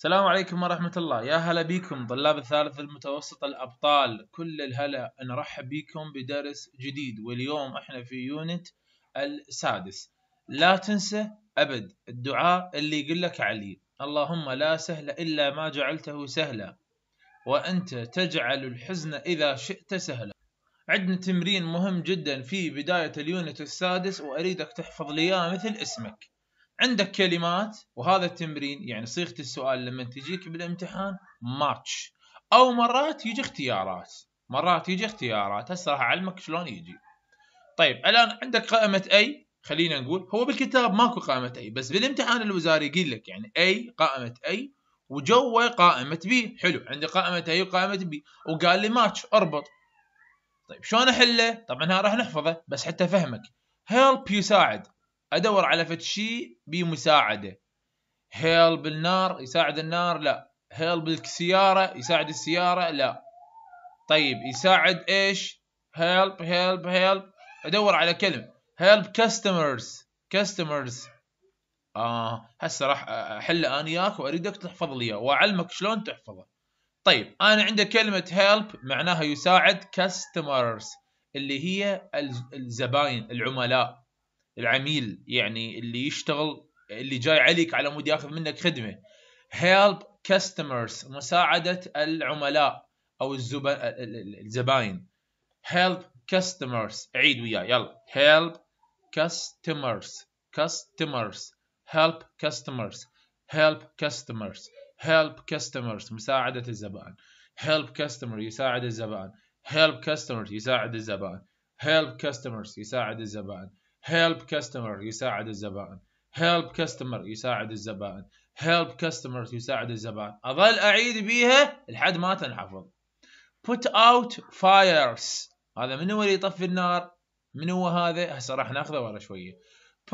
السلام عليكم ورحمة الله يا هلا بيكم طلاب الثالث المتوسط الأبطال كل الهلا نرحب بيكم بدرس جديد واليوم احنا في يونت السادس لا تنسى أبد الدعاء اللي يقول لك علي اللهم لا سهل إلا ما جعلته سهلا وأنت تجعل الحزن إذا شئت سهلا عندنا تمرين مهم جدا في بداية اليونت السادس وأريدك تحفظ لي مثل اسمك عندك كلمات وهذا التمرين يعني صيغه السؤال لما تجيك بالامتحان ماتش او مرات يجي اختيارات مرات يجي اختيارات هسه راح اعلمك شلون يجي طيب الان عندك قائمه اي خلينا نقول هو بالكتاب ماكو قائمه اي بس بالامتحان الوزاري يقول لك يعني اي قائمه اي وجوه قائمه بي حلو عندي قائمه اي وقائمه بي وقال لي ماتش اربط طيب شلون احله طبعا ها راح نحفظه بس حتى فهمك هيلب يساعد ادور على فد شيء بمساعده هيل بالنار يساعد النار لا هيل بالسياره يساعد السياره لا طيب يساعد ايش هيلب هيلب هيلب ادور على كلمه هيلب كاستمرز كاستمرز اه هسه راح احله انا وياك واريدك تحفظ لي واعلمك شلون تحفظه طيب انا عندي كلمه هيلب معناها يساعد كاستمرز اللي هي الزباين العملاء العميل يعني اللي يشتغل اللي جاي عليك على مود ياخذ منك خدمه هيلب كاستمرز مساعده العملاء او الزباين هيلب كاستمرز عيد وياي يلا هيلب كاستمرز كاستمرز هيلب كاستمرز هيلب كاستمرز هيلب كاستمرز مساعده الزبائن هيلب كاستمر يساعد الزبائن هيلب كاستمرز يساعد الزبائن هيلب كاستمرز يساعد الزبائن help customer يساعد الزبائن help customer يساعد الزبائن help customer يساعد الزبائن اظل اعيد بيها لحد ما تنحفظ put out fires هذا من هو اللي يطفي النار من هو هذا هسه راح ناخذه ورا شويه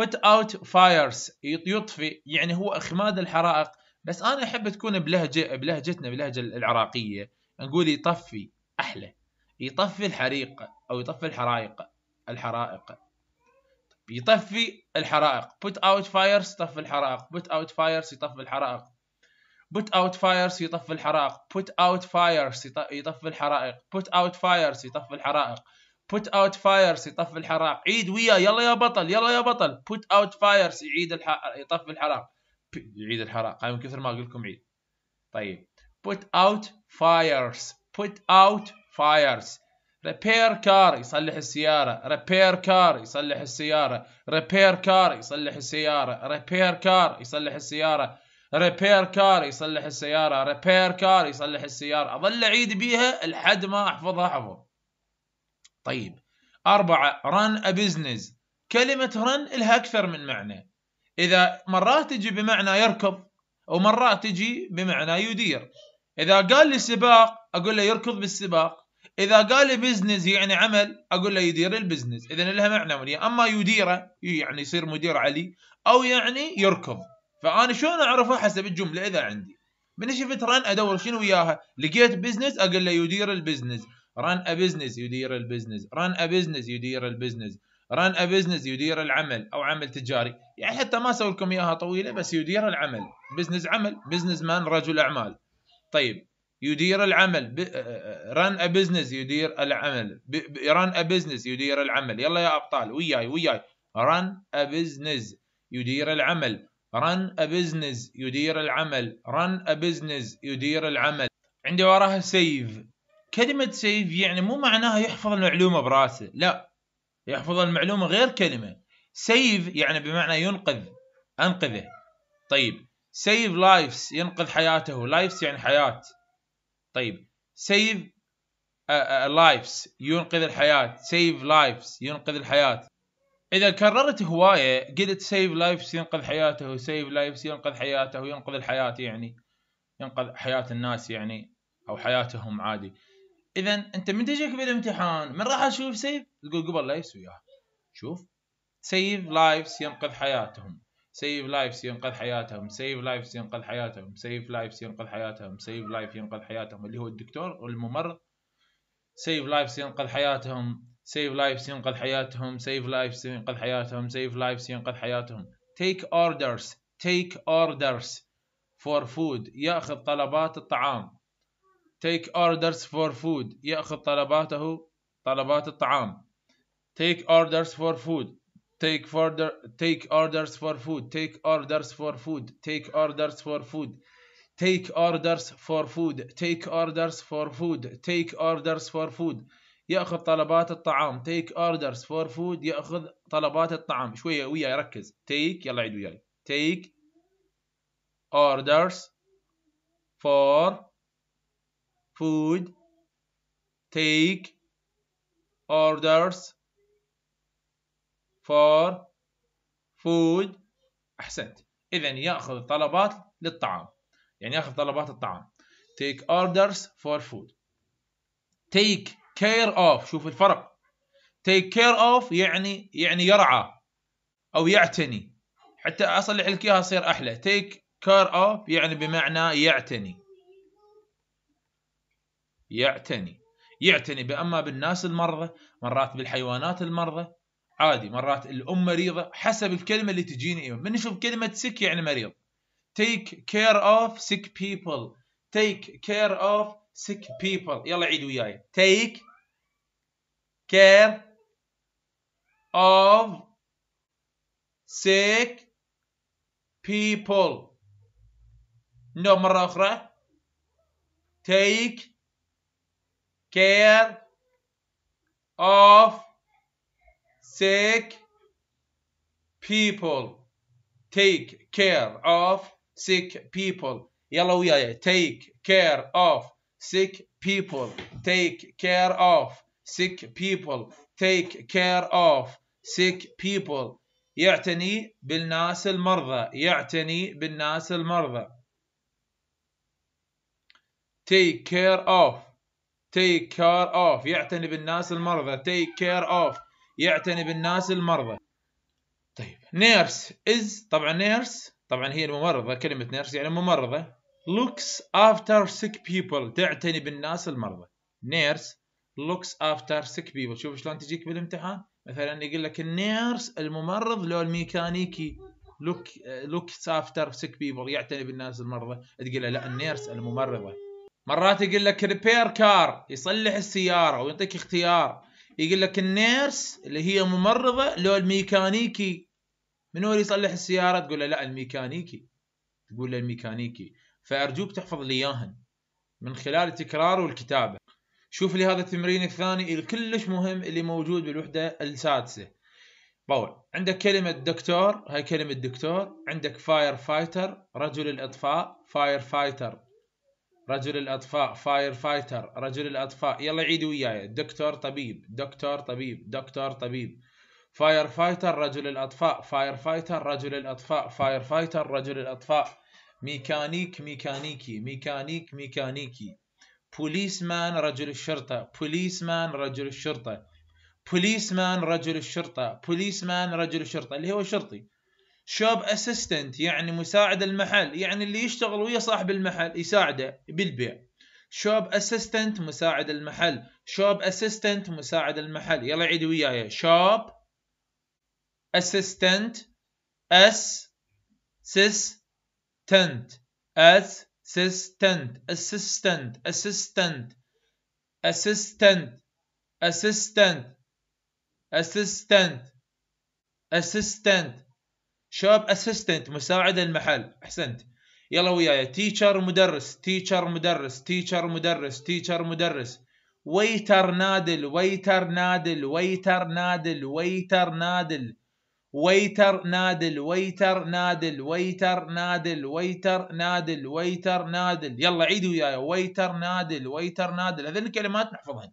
put out fires يطفي يعني هو اخماد الحرائق بس انا احب تكون بلهجه بلهجتنا بلهجه العراقيه نقول يطفي احلى يطفي الحريق او يطفي الحرائق الحرائق يطفي الحرائق put out fires يطفي الحرائق put out fires يطفي الحرائق put out fires يطفي الحرائق put out fires يطفي الحرائق put out fires يطفي الحرائق put out fires يطفي الحرائق عيد وياه يلا يا بطل يلا يا بطل put out fires يعيد يطفي الحرائق يعيد الحرائق هاي من كثر ما اقول لكم عيد طيب put out fires put out fires ريبير كار يصلح السيارة ريبير كار يصلح السيارة ريبير كار يصلح السيارة ريبير كار يصلح السيارة ريبير كار يصلح السيارة ريبير كار يصلح السيارة أظل أعيد بيها لحد ما أحفظها حفظ طيب أربعة رن أبيزنس كلمة رن لها أكثر من معنى إذا مرات تجي بمعنى يركض ومرات تجي بمعنى يدير إذا قال لي سباق أقول له يركض بالسباق اذا قال بزنس يعني عمل اقول له يدير البزنس اذا لها معنى ولي اما يديره يعني يصير مدير علي او يعني يركض فانا شلون اعرفه حسب الجمله اذا عندي من شفت رن ادور شنو وياها لقيت بزنس اقول له يدير البزنس رن ا بزنس يدير البزنس رن ا بزنس يدير البزنس رن ا بزنس يدير العمل او عمل تجاري يعني حتى ما اسوي لكم اياها طويله بس يدير العمل بزنس عمل بزنس مان رجل اعمال طيب يدير العمل ران ا بزنس يدير العمل ران ا بزنس يدير العمل يلا يا ابطال وياي وياي ران ا بزنس يدير العمل ران ا بزنس يدير العمل ران ا بزنس يدير العمل عندي وراها سيف كلمة سيف يعني مو معناها يحفظ المعلومة براسه لا يحفظ المعلومة غير كلمة سيف يعني بمعنى ينقذ أنقذه طيب سيف لايفز ينقذ حياته لايفز يعني حياة طيب سيف لايفز uh, uh, ينقذ الحياة سيف لايفز ينقذ الحياة إذا كررت هواية قلت سيف لايفز ينقذ حياته سيف لايفز ينقذ حياته ينقذ الحياة يعني ينقذ حياة الناس يعني أو حياتهم عادي إذا أنت من تجيك بالامتحان من راح أشوف سيف تقول قبل لا يسويها شوف سيف لايفز ينقذ حياتهم سيف لايفز ينقذ حياتهم سيف لايفز ينقذ حياتهم سيف لايفز ينقذ حياتهم سيف لايف ينقذ حياتهم اللي هو الدكتور والممرض سيف لايفز ينقذ حياتهم سيف لايفز ينقذ حياتهم سيف لايفز ينقذ حياتهم سيف لايفز ينقذ حياتهم take orders take orders for food يأخذ طلبات الطعام take orders for food يأخذ طلباته طلبات الطعام take orders for food take order take orders for food take orders for food take orders for food take orders for food take orders for food take orders for food ياخذ طلبات الطعام take orders for food ياخذ طلبات الطعام شويه وياي ركز take يلا عيد وياي take orders for food take orders for food أحسنت إذا يأخذ طلبات للطعام يعني يأخذ طلبات الطعام take orders for food take care of شوف الفرق take care of يعني يعني يرعى أو يعتني حتى أصلح لك إياها تصير أحلى take care of يعني بمعنى يعتني يعتني يعتني بأما بالناس المرضى مرات بالحيوانات المرضى عادي مرات الام مريضه حسب الكلمه اللي تجيني ايوه من نشوف كلمه سيك يعني مريض take care of sick people take care of sick people يلا عيد وياي take care of sick people نو مرة أخرى take care of sick people take care of sick people يلا وياي take care of sick people take care of sick people take care of sick people يعتني بالناس المرضى يعتني بالناس المرضى take care of take care of يعتني بالناس المرضى take care of يعتني بالناس المرضى طيب نيرس از طبعا نيرس طبعا هي الممرضة كلمة نيرس يعني ممرضة looks after sick people تعتني بالناس المرضى نيرس looks after sick people شوف شلون تجيك بالامتحان مثلا يقول لك النيرس الممرض لو الميكانيكي لوك looks after sick people يعتني بالناس المرضى تقول له لا النيرس الممرضة مرات يقول لك ريبير كار يصلح السيارة ويعطيك اختيار يقول لك النيرس اللي هي ممرضه لو الميكانيكي من هو اللي يصلح السياره تقول له لا الميكانيكي تقول له الميكانيكي فارجوك تحفظ لي اياهن من خلال التكرار والكتابه شوف لي هذا التمرين الثاني الكلش مهم اللي موجود بالوحده السادسه باول عندك كلمة دكتور هاي كلمة دكتور عندك فاير فايتر رجل الإطفاء فاير فايتر رجل الاطفاء فاير فايتر رجل الاطفاء يلا عيدوا وياي دكتور طبيب دكتور طبيب دكتور طبيب فاير فايتر رجل الاطفاء فاير فايتر رجل الاطفاء فاير فايتر رجل الاطفاء ميكانيك ميكانيكي ميكانيك ميكانيكي بوليس مان رجل الشرطة بوليس مان رجل الشرطة بوليس مان رجل الشرطة بوليس مان رجل الشرطة اللي هو شرطي شوب اسيستنت يعني مساعد المحل يعني اللي يشتغل ويا صاحب المحل يساعده بالبيع شوب اسيستنت مساعد المحل شوب اسيستنت مساعد المحل يلا عيد وياي شوب اسيستنت اس سيس تنت اس سيس تنت اسيستنت اسيستنت اسيستنت اسيستنت اسيستنت اسيستنت شوب اسيستنت مساعد المحل احسنت يلا وياي تيشر مدرس تيشر مدرس تيشر مدرس تيشر مدرس ويتر نادل ويتر نادل ويتر نادل ويتر نادل ويتر نادل ويتر نادل ويتر نادل ويتر نادل ويتر نادل يلا عيد وياي ويتر نادل ويتر نادل هذول الكلمات نحفظهن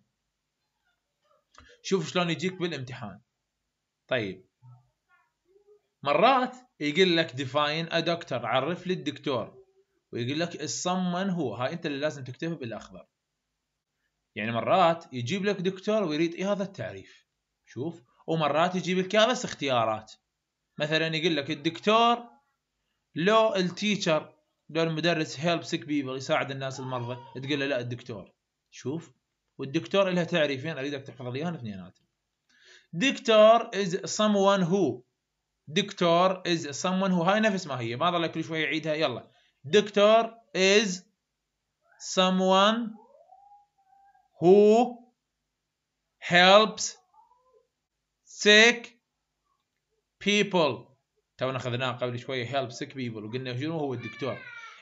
شوف شلون يجيك بالامتحان طيب مرات يقول لك ديفاين ا دكتور عرف لي الدكتور ويقول لك الصم من هو هاي انت اللي لازم تكتبه بالاخضر يعني مرات يجيب لك دكتور ويريد هذا التعريف شوف ومرات يجيب لك بس اختيارات مثلا يقول لك الدكتور لو التيشر لو المدرس هيلب سيك بيبل يساعد الناس المرضى تقول له لا الدكتور شوف والدكتور لها تعريفين اريدك تحفظ اياهم اثنيناتهم دكتور از someone who دكتور is someone who هاي نفس ما هي ما ظل كل شوي يعيدها يلا دكتور is someone who helps sick people تونا اخذناه قبل شوي help sick people وقلنا شنو هو الدكتور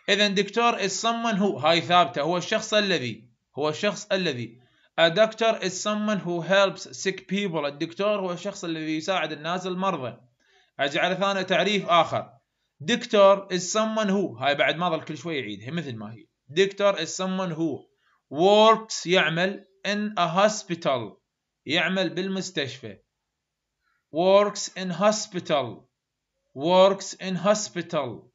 اذا دكتور is someone who هاي ثابته هو الشخص الذي هو الشخص الذي A doctor is someone who helps sick people الدكتور هو الشخص الذي يساعد الناس المرضى اجعل ثاني تعريف اخر دكتور is someone who هاي بعد ما ظل كل شوي يعيدها مثل ما هي دكتور is someone who works يعمل in a hospital يعمل بالمستشفى works in hospital works in hospital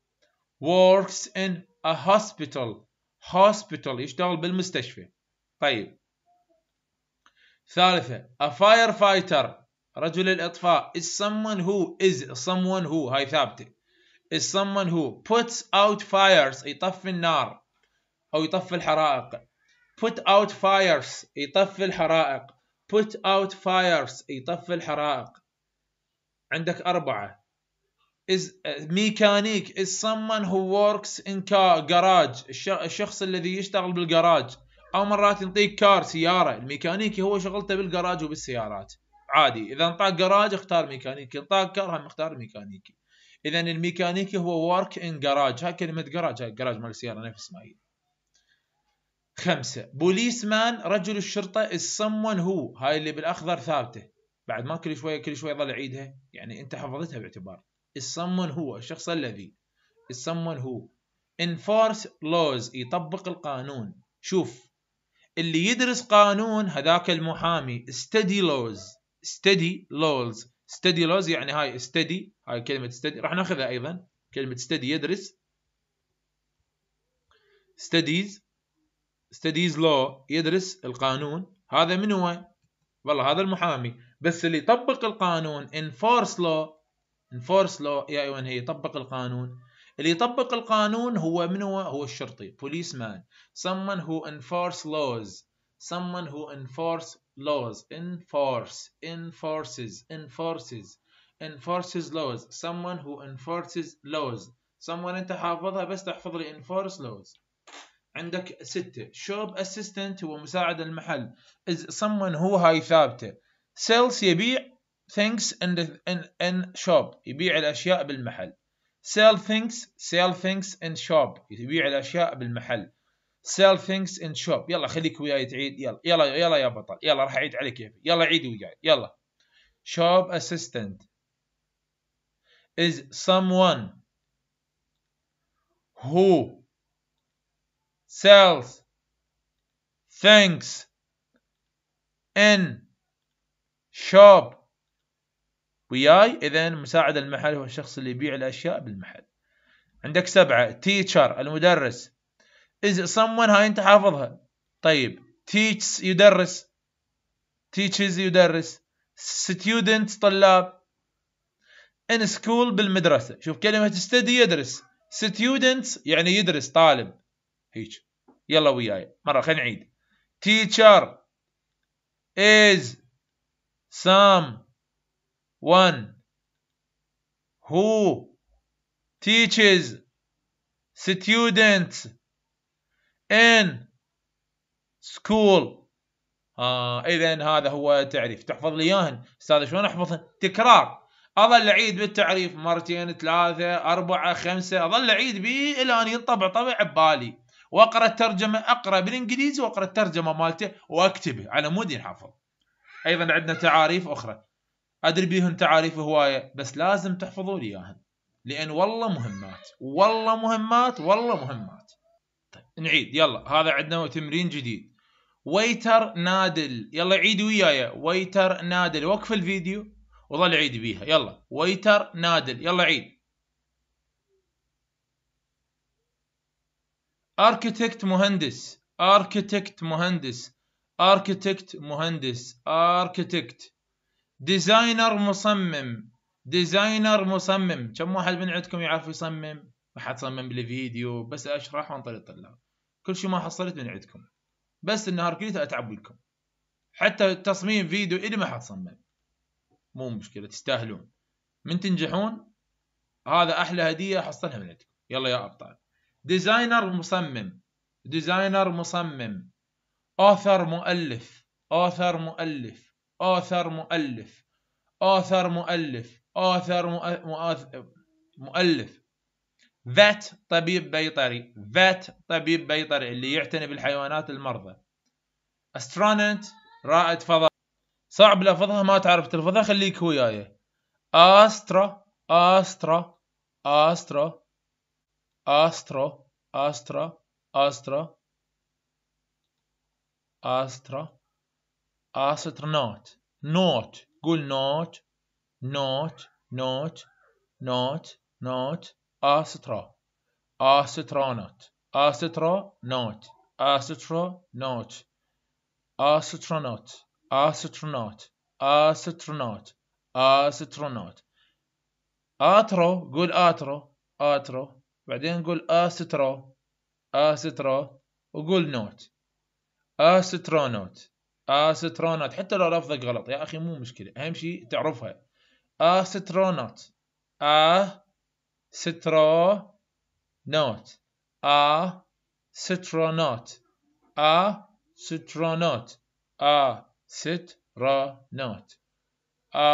works in a hospital hospital يشتغل بالمستشفى طيب ثالثة a firefighter رجل الإطفاء is someone who is someone who هاي ثابتة is someone who puts out fires يطفي النار أو يطفي الحرائق put out fires يطفي الحرائق put out fires يطفي الحرائق عندك أربعة is ميكانيك is someone who works in car garage الشخص الذي يشتغل بالجراج أو مرات ينطيك كار سيارة الميكانيكي هو شغلته بالجراج وبالسيارات عادي اذا انطاق جراج اختار ميكانيكي انطاق كار هم اختار ميكانيكي اذا الميكانيكي هو ورك ان جراج هاي كلمه جراج هاي جراج مال السياره نفس ما هي خمسة بوليس مان رجل الشرطة is someone who هاي اللي بالأخضر ثابتة بعد ما كل شوية كل شوية ظل عيدها يعني أنت حفظتها باعتبار is someone who الشخص الذي is someone who enforce laws يطبق القانون شوف اللي يدرس قانون هذاك المحامي study laws steady laws steady laws يعني هاي steady هاي كلمة steady راح ناخذها أيضا كلمة steady يدرس studies studies law يدرس القانون هذا من هو؟ والله هذا المحامي بس اللي يطبق القانون enforce law enforce law يا ايوه هي يطبق القانون اللي يطبق القانون هو من هو؟ هو الشرطي مان someone who enforce laws someone who enforce laws, enforce, enforces, enforces, enforces laws, someone who enforces laws, someone أنت حافظها بس تحفظ لي enforce laws. عندك ستة shop assistant هو مساعد المحل is someone هو هاي ثابتة sells يبيع things in, the, in, in shop يبيع الأشياء بالمحل sell things sell things in shop يبيع الأشياء بالمحل سيل ثينكس ان شوب يلا خليك وياي تعيد يلا يلا يلا يا بطل يلا راح اعيد عليك كيفي يلا عيد وياي يلا شوب اسيستنت is someone who sells things in shop وياي اذا مساعد المحل هو الشخص اللي يبيع الاشياء بالمحل عندك سبعة تيتشر المدرس is someone هاي انت حافظها طيب teaches يدرس teaches يدرس students طلاب in school بالمدرسة شوف كلمة study يدرس students يعني يدرس طالب هيك يلا وياي مرة خلينا نعيد teacher is someone who teaches students ان سكول آه اذا هذا هو تعريف تحفظ لي اياهن استاذ شلون احفظهن تكرار اظل اعيد بالتعريف مرتين ثلاثه اربعه خمسه اظل اعيد به الى ان ينطبع طبع ببالي واقرا الترجمه اقرا بالانجليزي واقرا الترجمه مالته واكتبه على مود ينحفظ ايضا عندنا تعاريف اخرى ادري بيهن تعاريف هوايه بس لازم تحفظوا لي اياهن لان والله مهمات والله مهمات والله مهمات نعيد يلا هذا عندنا تمرين جديد ويتر نادل يلا عيد وياي ويتر نادل وقف الفيديو وظل عيد بيها يلا ويتر نادل يلا عيد اركيتكت مهندس اركيتكت مهندس اركيتكت مهندس اركيتكت ديزاينر مصمم ديزاينر مصمم كم واحد من عندكم يعرف يصمم ما حد صمم لي فيديو بس اشرح وانطلق الطلاب كل شيء ما حصلت من عندكم بس ان كله اتعب لكم حتى تصميم فيديو الي ما حتصمم مو مشكله تستاهلون من تنجحون هذا احلى هديه حصلها من عندكم يلا يا ابطال ديزاينر مصمم ديزاينر مصمم اوثر مؤلف اوثر مؤلف اوثر مؤلف اوثر مؤلف اوثر مؤلف ذات طبيب بيطري ذات طبيب بيطري اللي يعتني بالحيوانات المرضى استرونت رائد فضاء صعب لفظها ما تعرف تلفظها خليك وياي استرا استرا استرا استرا استرا استرا استرا نوت نوت قول نوت نوت نوت نوت نوت أسترا نوت أسترا نوت أسترا نوت أسترا نوت أترو قول أترو أترو بعدين قول أسترا أسترا وقول نوت أسترا نوت حتى لو لفظك غلط يا أخي مو مشكلة أهم شيء تعرفها نوت أ سترو نوت ا سترو نوت ا سترو نوت ا سترو نوت ا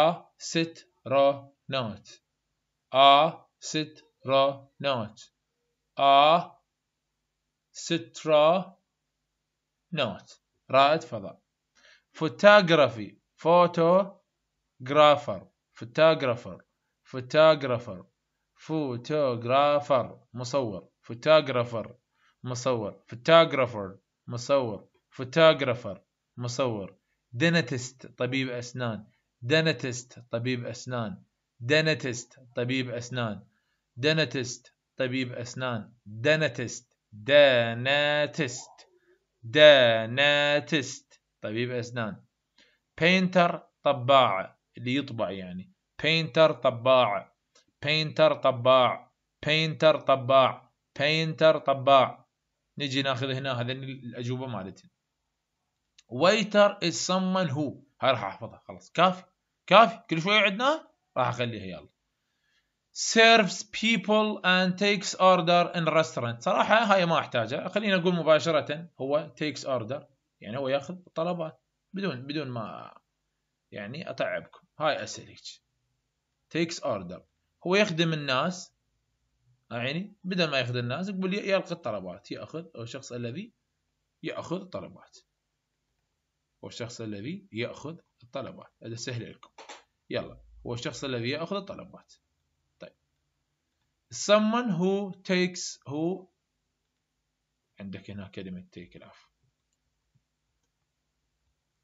سترو نوت ا سترو نوت ا سترو نوت رائد فضاء فوتوغرافي فوتوغرافر فوتوغرافر فوتوغرافر فوتوغرافر مصور فوتوغرافر مصور فوتوغرافر مصور فوتوغرافر مصور دنتست طبيب أسنان دنتست طبيب أسنان دنتست طبيب أسنان دنتست طبيب أسنان دنتست داناتست داناتست طبيب أسنان بينتر طباعة اللي يطبع يعني بينتر طباعة بينتر طباع بينتر طباع بينتر طباع نجي ناخذ هنا هذين الاجوبه مالتنا ويتر از someone هو هاي راح احفظها خلاص كافي كافي كل شويه عندنا راح اخليها يلا serves people and takes order in restaurant صراحة هاي ما احتاجها خلينا نقول مباشرة هو takes order يعني هو ياخذ طلبات بدون بدون ما يعني اتعبكم هاي أسئلة هيك takes order هو يخدم الناس يعني بدل ما يخدم الناس يقول يلقي الطلبات يأخذ أو الشخص الذي يأخذ الطلبات هو الشخص الذي يأخذ الطلبات هذا سهل لكم يلا هو الشخص الذي يأخذ الطلبات طيب someone who takes who عندك هنا كلمة take العفو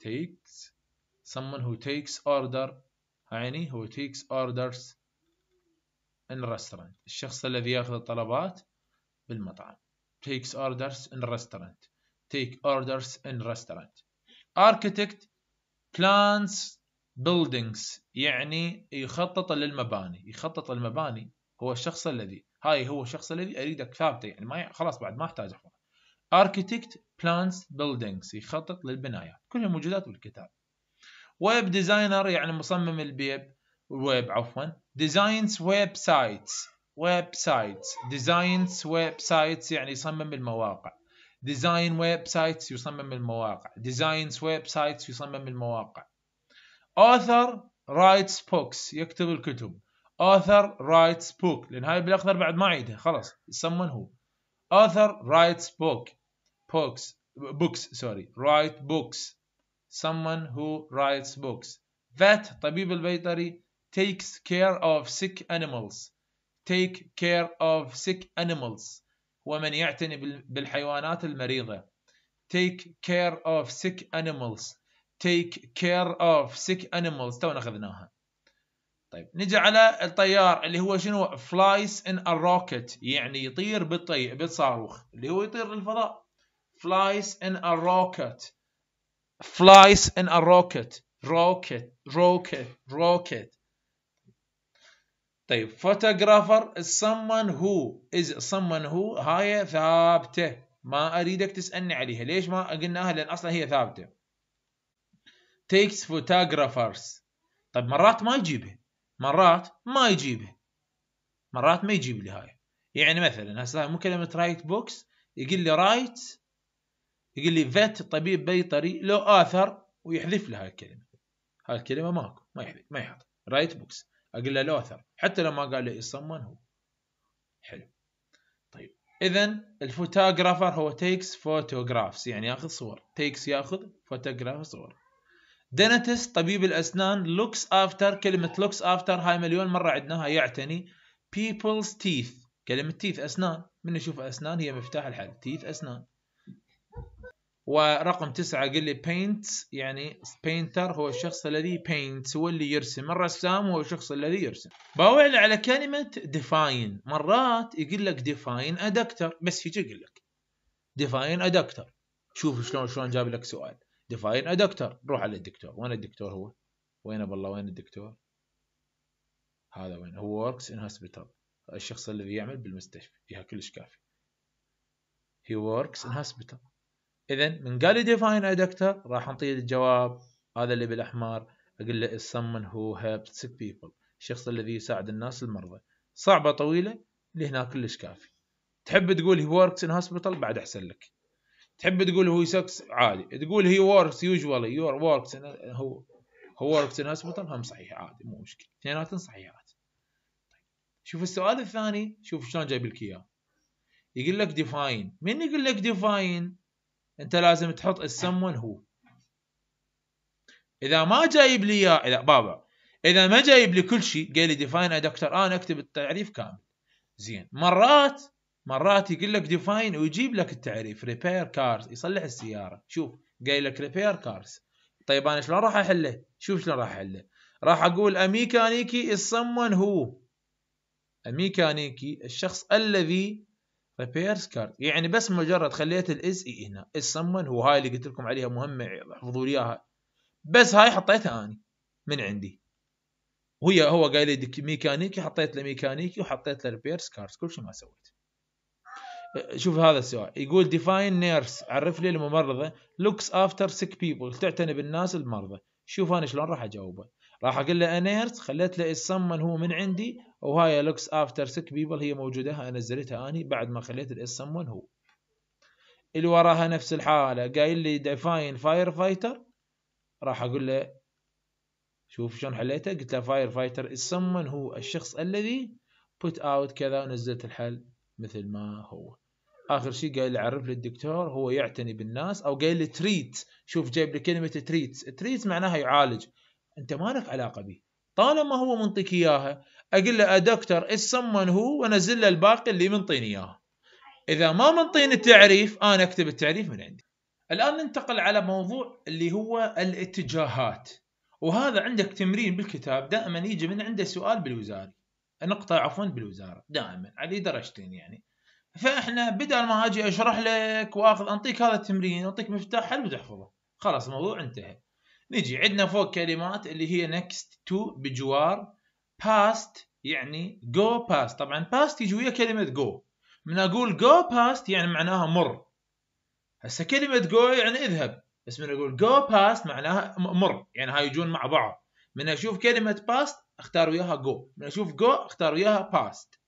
takes someone who takes order يعني who takes orders in restaurant الشخص الذي يأخذ الطلبات بالمطعم takes orders in restaurant take orders in restaurant architect plans buildings يعني يخطط للمباني يخطط للمباني هو الشخص الذي هاي هو الشخص الذي اريدك ثابته يعني ما خلاص بعد ما احتاج احفظ architect plans buildings يخطط للبنايات كلها موجودات بالكتاب ويب ديزاينر يعني مصمم البيب الويب عفوا ديزاينز ويب سايتس ويب سايتس ديزاينز ويب سايتس يعني يصمم المواقع ديزاين ويب سايتس يصمم المواقع ديزاينز ويب سايتس يصمم المواقع اوثر رايتس بوكس يكتب الكتب اوثر رايتس بوك لان هاي بالاخضر بعد ما عيدها خلاص يسمون هو اوثر رايتس بوك بوكس بوكس سوري رايت بوكس someone who writes books vet طبيب البيطري takes care of sick animals take care of sick animals ومن يعتني بالحيوانات المريضة take care of sick animals take care of sick animals تونا اخذناها طيب نجي على الطيار اللي هو شنو flies in a rocket يعني يطير بالطي بالصاروخ اللي هو يطير للفضاء flies in a rocket flies in a rocket rocket rocket rocket طيب photographer is someone از is someone هاي ثابتة ما أريدك تسألني عليها ليش ما قلناها لأن أصلا هي ثابتة takes photographers طيب مرات ما يجيبها مرات ما يجيبها مرات ما يجيب لي هاي يعني مثلا هسه مو كلمة رايت بوكس يقول لي رايت يقول لي فيت طبيب بيطري لو آثر ويحذف لي هاي الكلمة هاي الكلمة ماكو ما يحذف ما يحط رايت بوكس اقول له لوثر حتى لو ما قال لي يصمم هو حلو طيب اذا الفوتوغرافر هو تيكس فوتوغرافس يعني ياخذ صور تيكس ياخذ فوتوغراف صور دينتس طبيب الاسنان لوكس افتر كلمه لوكس افتر هاي مليون مره عدناها يعتني بيبلز تيث كلمه تيث اسنان من يشوف اسنان هي مفتاح الحل تيث اسنان ورقم تسعة قال لي بينت يعني بينتر هو الشخص الذي بينت هو اللي يرسم الرسام هو الشخص الذي يرسم باوعد على كلمة ديفاين مرات يقول لك ديفاين ادكتر بس يجي يقول لك ديفاين ادكتر شوف شلون شلون جاب لك سؤال ديفاين ادكتر روح على الدكتور وين الدكتور هو وين بالله وين الدكتور هذا وين هو وركس ان هوسبيتال الشخص الذي يعمل بالمستشفى فيها كلش كافي he works in hospital اذا من قال لي ديفاين ادكتر راح انطيه الجواب هذا اللي بالاحمر اقول له is someone who helps sick people الشخص الذي يساعد الناس المرضى صعبه طويله لهنا كلش كافي تحب تقول هي وركس ان هوسبيتال بعد احسن لك تحب تقول هو سكس عادي تقول هي وركس يوجوالي يور وركس هو هو وركس ان هوسبيتال هم صحيح عادي مو مشكله اثنيناتهم صحيحات طيب. شوف السؤال الثاني شوف شلون جايب لك اياه يقول لك ديفاين من يقول لك ديفاين انت لازم تحط السمون هو اذا ما جايب لي اياه اذا بابا اذا ما جايب لي كل شيء قال لي ديفاين يا دكتور انا اكتب التعريف كامل زين مرات مرات يقول لك ديفاين ويجيب لك التعريف ريبير كارز يصلح السياره شوف قايل لك ريبير كارز طيب انا شلون راح احله شوف شلون راح احله راح اقول اميكانيكي الصمن هو اميكانيكي الشخص الذي ريبيرز كارد يعني بس مجرد خليت الاز اي هنا السمن هو هاي اللي قلت لكم عليها مهمه احفظوا لي اياها بس هاي حطيتها اني من عندي وهي هو قايل لي ميكانيكي حطيت له ميكانيكي وحطيت له ريبيرز كارد كل شيء ما سويت شوف هذا السؤال يقول ديفاين نيرس عرف لي الممرضه لوكس افتر سيك بيبل تعتني بالناس المرضى شوف انا شلون راح اجاوبه راح اقول له انيرت خليت له السمن هو من عندي وهاي لوكس افتر سيك بيبل هي موجوده انا نزلتها اني بعد ما خليت السمن هو اللي وراها نفس الحاله قايل لي ديفاين فاير فايتر راح اقول له شوف شلون حليته قلت له فاير فايتر السمن هو الشخص الذي بوت اوت كذا ونزلت الحل مثل ما هو اخر شيء قال لي عرف لي الدكتور هو يعتني بالناس او قال لي تريت شوف جايب لي كلمه تريت تريت معناها يعالج انت ما لك علاقه به طالما هو منطيك اياها اقول له دكتور اسمن هو وانزل له الباقي اللي منطيني اياه اذا ما منطيني التعريف انا اكتب التعريف من عندي الان ننتقل على موضوع اللي هو الاتجاهات وهذا عندك تمرين بالكتاب دائما يجي من عنده سؤال بالوزاره نقطة عفوا بالوزارة دائما على درجتين يعني فاحنا بدل ما اجي اشرح لك واخذ انطيك هذا التمرين انطيك مفتاح حل وتحفظه خلاص الموضوع انتهى نجي عندنا فوق كلمات اللي هي نكست تو بجوار باست يعني جو باست طبعا باست يجي ويا كلمه جو من اقول جو باست يعني معناها مر هسه كلمه جو يعني اذهب بس من اقول جو باست معناها مر يعني هاي يجون مع بعض من اشوف كلمه باست اختار وياها جو من اشوف جو اختار وياها باست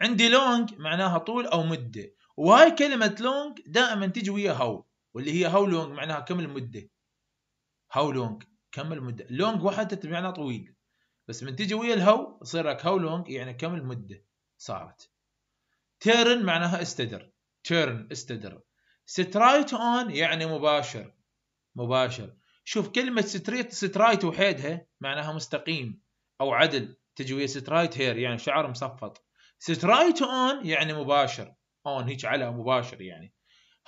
عندي لونج معناها طول او مده وهاي كلمه لونج دائما تجي ويا هو واللي هي how لونج معناها كم المده هاو لونج كم المده لونج واحد بمعنى طويل بس من تيجي ويا الهاو يصير لك هاو لونج يعني كم المده صارت تيرن معناها استدر تيرن استدر سترايت اون يعني مباشر مباشر شوف كلمة ستريت سترايت وحدها معناها مستقيم أو عدل تجي ويا سترايت هير يعني شعر مصفط سترايت اون يعني مباشر اون هيك على مباشر يعني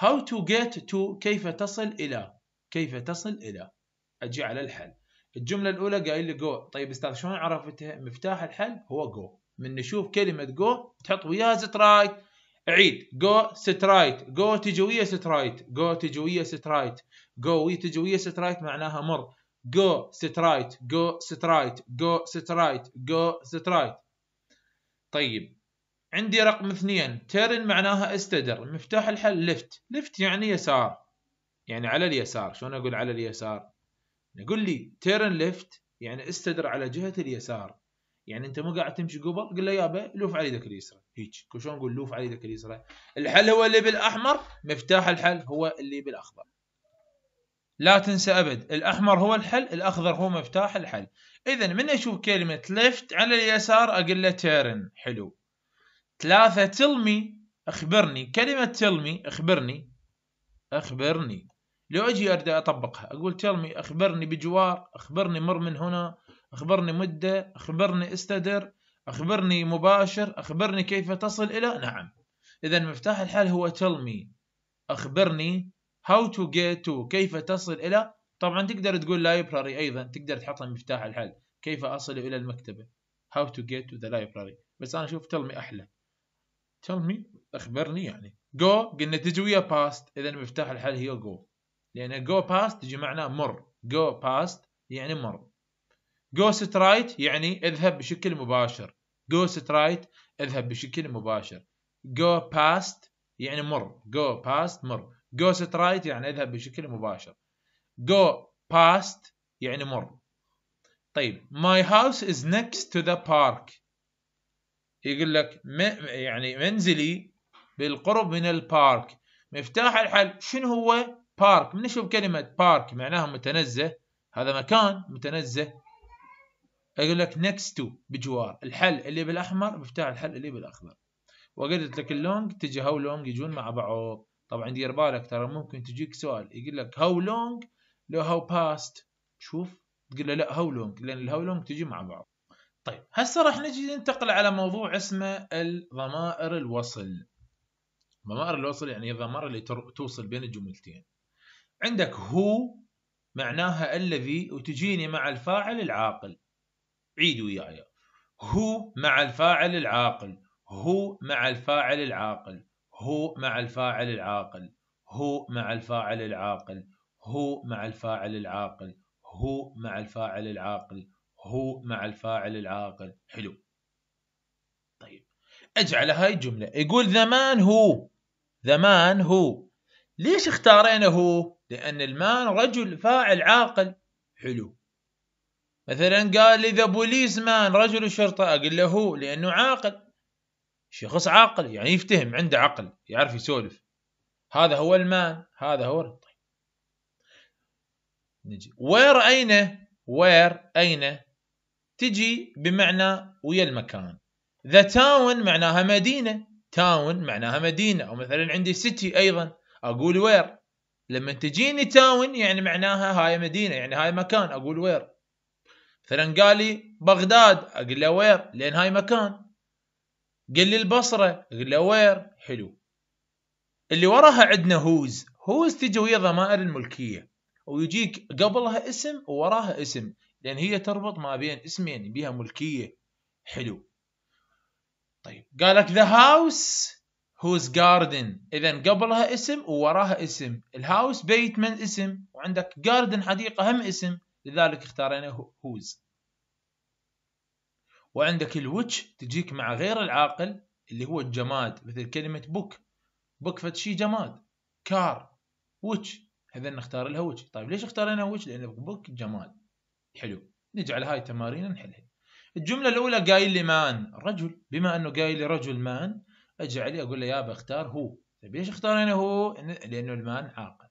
هاو تو جيت تو كيف تصل إلى كيف تصل إلى اجي على الحل الجمله الاولى قايل لي جو طيب استاذ شلون عرفتها مفتاح الحل هو جو من نشوف كلمه جو تحط وياها سترايت عيد جو سترايت جو تجي ويا سترايت جو تجي ويا سترايت جو وي تجي ويا سترايت معناها مر جو سترايت جو سترايت جو سترايت جو سترايت طيب عندي رقم اثنين ترن معناها استدر مفتاح الحل لفت لفت يعني يسار يعني على اليسار شلون اقول على اليسار يقول لي تيرن ليفت يعني استدر على جهه اليسار يعني انت مو قاعد تمشي قبل قل له يابا لوف على يدك اليسرى هيك كل شلون نقول لوف على يدك اليسرى الحل هو اللي بالاحمر مفتاح الحل هو اللي بالاخضر لا تنسى ابد الاحمر هو الحل الاخضر هو مفتاح الحل اذا من اشوف كلمه ليفت على اليسار اقول له تيرن حلو ثلاثة تلمي اخبرني كلمة تلمي اخبرني اخبرني لو اجي اريد اطبقها اقول مي اخبرني بجوار اخبرني مر من هنا اخبرني مده اخبرني استدر اخبرني مباشر اخبرني كيف تصل الى نعم اذا مفتاح الحل هو مي اخبرني how to get to كيف تصل الى طبعا تقدر تقول library ايضا تقدر تحطها مفتاح الحل كيف اصل الى المكتبه how to get to the library بس انا اشوف مي احلى مي اخبرني يعني go قلنا تجي ويا past اذا مفتاح الحل هي go لان جو باست يجي معناه مر جو باست يعني مر جو سترايت يعني اذهب بشكل مباشر جو سترايت اذهب بشكل مباشر جو باست يعني مر جو باست مر جو سترايت يعني اذهب بشكل مباشر جو باست يعني مر طيب my house is next to the park يقول لك يعني منزلي بالقرب من البارك مفتاح الحل شنو هو بارك من نشوف كلمة بارك معناها متنزه هذا مكان متنزه اقول لك next to بجوار الحل اللي بالاحمر مفتاح الحل اللي بالاخضر وقلت لك اللونج تجي هاو لونج يجون مع بعض طبعا دير بالك ترى ممكن تجيك سؤال يقول لك هاو لونج لو هاو باست شوف تقول له لا هاو لونج لان الهاو لونج تجي مع بعض طيب هسه راح نجي ننتقل على موضوع اسمه الضمائر الوصل ضمائر الوصل يعني الضمائر اللي توصل بين الجملتين عندك هو معناها الذي وتجيني مع الفاعل العاقل عيد وياي هو مع الفاعل العاقل هو مع الفاعل العاقل هو مع الفاعل العاقل هو مع الفاعل العاقل هو مع الفاعل العاقل هو مع الفاعل العاقل هو مع الفاعل العاقل حلو طيب اجعل هاي الجملة يقول زمان هو زمان هو ليش اختارينا هو لأن المان رجل فاعل عاقل حلو مثلا قال إذا بوليس مان رجل الشرطة أقول له هو لأنه عاقل شخص عاقل يعني يفتهم عنده عقل يعرف يسولف هذا هو المان هذا هو طيب نجي وير أين وير أين تجي بمعنى ويا المكان ذا تاون معناها مدينة تاون معناها مدينة أو مثلا عندي سيتي أيضا أقول وير لما تجيني تاون يعني معناها هاي مدينه يعني هاي مكان اقول وير مثلا قال لي بغداد اقول له وير لان هاي مكان قال لي البصره اقول له وير حلو اللي وراها عندنا هوز هوز تجي ويا ضمائر الملكيه ويجيك قبلها اسم ووراها اسم لان هي تربط ما بين اسمين بيها ملكيه حلو طيب قالك ذا هاوس هوز جاردن اذا قبلها اسم ووراها اسم الهاوس بيت من اسم وعندك جاردن حديقه هم اسم لذلك اختارينا هوز وعندك الوتش تجيك مع غير العاقل اللي هو الجماد مثل كلمه بوك بوك فتشي جماد كار وتش هذا نختار لها وتش طيب ليش اختارينا وتش لان بوك جماد حلو نجعل هاي تمارين نحلها الجمله الاولى قايل لي مان رجل بما انه قايل لي رجل مان اجي عليه اقول له يابا اختار هو طيب ليش اختار انا هو؟ لانه المان عاقل.